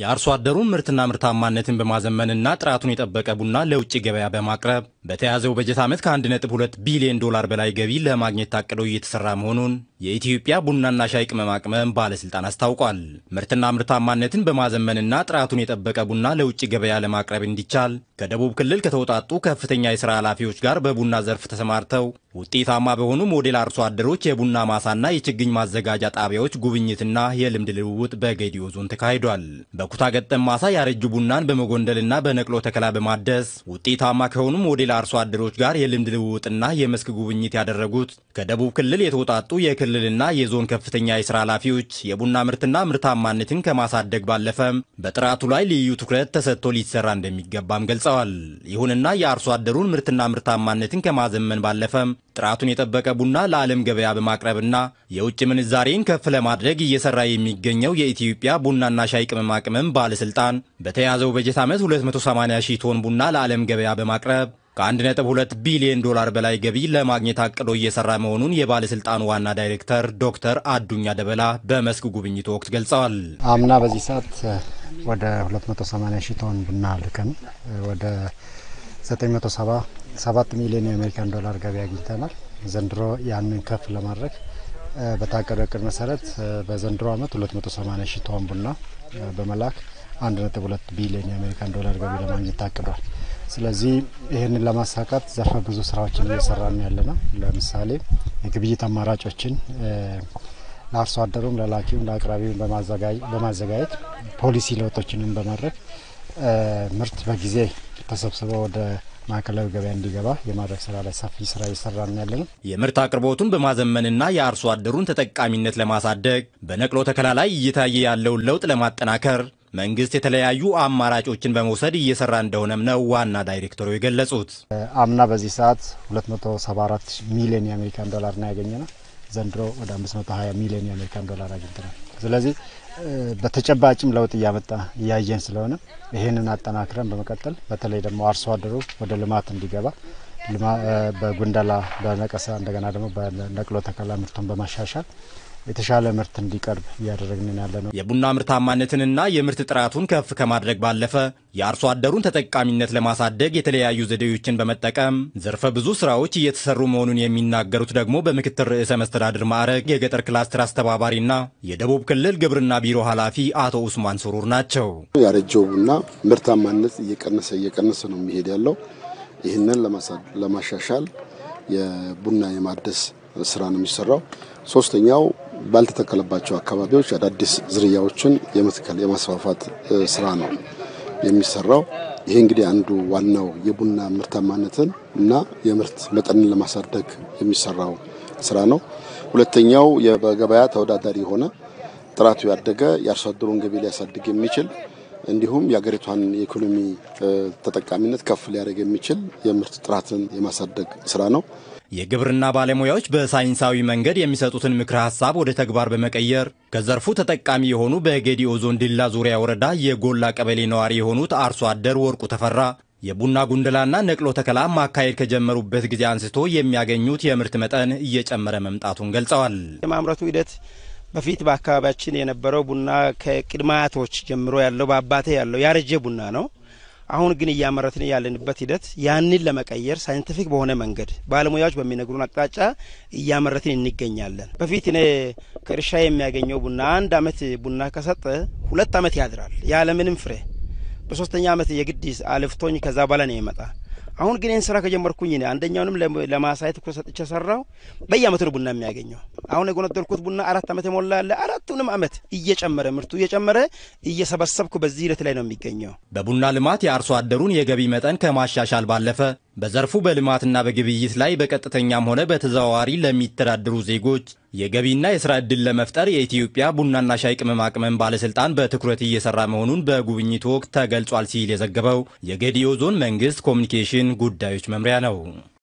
የአርሶ አደሩን ምርትና ምርታማነትን በማዘመንና ጥራቱን የጠበቀ ቡና ለውጭ ገበያ በማቅረብ በተያዘው በጀት ዓመት ከ1.2 ቢሊዮን ዶላር በላይ ገቢ ለማግኘት ታቅዶ እየተሰራ መሆኑን የኢትዮጵያ ቡናና ሻይ ቅመማ ቅመም ባለስልጣን አስታውቋል። ምርትና ምርታማነትን በማዘመንና ጥራቱን የጠበቀ ቡና ለውጭ ገበያ ለማቅረብ እንዲቻል ከደቡብ ክልል ከተውጣጡ ከፍተኛ የስራ ኃላፊዎች ጋር በቡና ዘርፍ ተሰማርተው ውጤታማ በሆኑ ሞዴል አርሶ አደሮች የቡና ማሳና የችግኝ ማዘጋጃ ጣቢያዎች ጉብኝትና የልምድ ልውውጥ በጌዲዮ ዞን ተካሂዷል። በኩታ ገጠም ማሳ ያረጁ ቡናን በመጎንደልና በነቅሎ ተከላ በማደስ ውጤታማ ከሆኑ ሞዴል ከአርሶ አደሮች ጋር የልምድ ልውውጥና የመስክ ጉብኝት ያደረጉት ከደቡብ ክልል የተውጣጡ የክልልና የዞን ከፍተኛ የስራ ኃላፊዎች የቡና ምርትና ምርታማነትን ከማሳደግ ባለፈም በጥራቱ ላይ ልዩ ትኩረት ተሰጥቶ ሊሰራ እንደሚገባም ገልጸዋል። ይሁንና የአርሶ አደሩን ምርትና ምርታማነትን ከማዘመን ባለፈም ጥራቱን የጠበቀ ቡና ለዓለም ገበያ በማቅረብና የውጭ ምንዛሬን ከፍ ለማድረግ እየሰራ የሚገኘው የኢትዮጵያ ቡናና ሻይ ቅመማ ቅመም ባለስልጣን በተያዘው በጀት ዓመት 280 ሺህ ቶን ቡና ለዓለም ገበያ በማቅረብ ከ1.2 ቢሊዮን ዶላር በላይ ገቢ ለማግኘት አቅዶ እየሰራ መሆኑን የባለስልጣኑ ዋና ዳይሬክተር ዶክተር አዱኛ ደበላ በመስክ ጉብኝቱ ወቅት ገልጸዋል። አምና በዚህ ሰዓት ወደ 280 ሺ ቶን ቡና ልከን ወደ 977 ሚሊዮን የአሜሪካን ዶላር ገቢ አግኝተናል። ዘንድሮ ያንን ከፍ ለማድረግ በታቀደ እቅድ መሰረት በዘንድሮ ዓመት 280 ሺ ቶን ቡና በመላክ 1.2 ቢሊዮን የአሜሪካን ዶላር ገቢ ለማግኘት ታቅዷል። ስለዚህ ይህንን ለማሳካት ዘርፈ ብዙ ስራዎችን ነው ያለ ነው። ለምሳሌ የግብይት አማራጮችን ለአርሶ አደሩም ለላኪውም ለአቅራቢውም በማዘጋጀት ፖሊሲ ለውጦችንም በማድረግ ምርት በጊዜ ተሰብስበ ወደ ማዕከላዊ ገበያ እንዲገባ የማድረግ ስራ ላይ ሰፊ ስራ ነው ያለ ነው። የምርት አቅርቦቱን በማዘመንና የአርሶ አደሩን ተጠቃሚነት ለማሳደግ በነቅሎ ተከላ ላይ እየታየ ያለውን ለውጥ ለማጠናከር መንግስት የተለያዩ አማራጮችን በመውሰድ እየሰራ እንደሆነም ነው ዋና ዳይሬክተሩ የገለጹት። አምና በዚህ ሰዓት 274 ሚሊዮን የአሜሪካን ዶላር ነው ዘንድሮ ወደ 520 ሚሊዮን የአሜሪካን ዶላር አግኝተናል። ስለዚህ በተጨባጭም ለውጥ እያመጣ እያየን ስለሆነ ይህንን አጠናክረን በመቀጠል በተለይ ደግሞ አርሶ አደሩ ወደ ልማት እንዲገባ በጉንደላ በነቀሳ እንደገና ደግሞ በነቅሎ ተከላ ምርቱን በማሻሻል የተሻለ ምርት እንዲቀርብ እያደረግን ያለ ነው። የቡና ምርታማነትንና የምርት ጥራቱን ከፍ ከማድረግ ባለፈ የአርሶ አደሩን ተጠቃሚነት ለማሳደግ የተለያዩ ዘዴዎችን በመጠቀም ዘርፈ ብዙ ስራዎች እየተሰሩ መሆኑን የሚናገሩት ደግሞ በምክትል ርዕሰ መስተዳድር ማዕረግ የገጠር ክላስተር አስተባባሪና የደቡብ ክልል ግብርና ቢሮ ኃላፊ አቶ ኡስማን ሱሩር ናቸው። ያረጀው ቡና ምርታማነት እየቀነሰ እየቀነሰ ነው የሚሄድ ያለው። ይህንን ለማሻሻል የቡና የማደስ ስራ ነው የሚሰራው። ሶስተኛው ባልተተከለባቸው አካባቢዎች አዳዲስ ዝርያዎችን የመትከል የማስፋፋት ስራ ነው የሚሰራው። ይሄ እንግዲህ አንዱ ዋናው የቡና ምርታማነትን እና የምርት መጠንን ለማሳደግ የሚሰራው ስራ ነው። ሁለተኛው በገበያ ተወዳዳሪ የሆነ ጥራቱ ያደገ የአርሶ አደሩን ገቢ ሊያሳድግ የሚችል እንዲሁም የሀገሪቷን የኢኮኖሚ ተጠቃሚነት ከፍ ሊያደርግ የሚችል የምርት ጥራትን የማሳደግ ስራ ነው። የግብርና ባለሙያዎች በሳይንሳዊ መንገድ የሚሰጡትን ምክረ ሀሳብ ወደ ተግባር በመቀየር ከዘርፉ ተጠቃሚ የሆኑ በጌዲኦ ዞን ዲላ ዙሪያ ወረዳ የጎላ ቀበሌ ነዋሪ የሆኑት አርሶ አደር ወርቁ ተፈራ የቡና ጉንደላና ነቅሎ ተከላ ማካሄድ ከጀመሩበት ጊዜ አንስቶ የሚያገኙት የምርት መጠን እየጨመረ መምጣቱን ገልጸዋል። የማምረቱ ሂደት በፊት በአካባቢያችን የነበረው ቡና ከቅድመ አያቶች ጀምሮ ያለው በአባቴ ያለው ያረጀ ቡና ነው። አሁን ግን እያመረትን ያለንበት ሂደት ያንን ለመቀየር ሳይንቲፊክ በሆነ መንገድ ባለሙያዎች በሚነግሩን አቅጣጫ እያመረትን እንገኛለን። በፊት እኔ ከእርሻ የሚያገኘው ቡና አንድ አመት ቡና ከሰጠ ሁለት አመት ያድራል ያለምንም ፍሬ። በሶስተኛ አመት የግድ አልፍቶኝ ከዛ በኋላ ነው ይመጣ አሁን ግን ይህን ስራ ከጀመርኩኝ እኔ አንደኛውንም ለማሳየት ትኩረት ሰጥቼ ሰራው። በየአመቱ ነው ቡና የሚያገኘው። አሁን የጎነደልኩት ቡና አራት አመት የሞላለ አራቱንም አመት እየጨመረ ምርቱ እየጨመረ እየሰበሰብኩ በዚህ ሂደት ላይ ነው የሚገኘው። በቡና ልማት የአርሶ አደሩን የገቢ መጠን ከማሻሻል ባለፈ በዘርፉ በልማትና በግብይት ላይ በቀጥተኛም ሆነ በተዘዋዋሪ ለሚተዳደሩ ዜጎች የገቢና የስራ ዕድል ለመፍጠር የኢትዮጵያ ቡናና ሻይ ቅመማ ቅመም ባለስልጣን በትኩረት እየሰራ መሆኑን በጉብኝቱ ወቅት ተገልጿል ሲል የዘገበው የገዲዮ ዞን መንግስት ኮሚኒኬሽን ጉዳዮች መምሪያ ነው።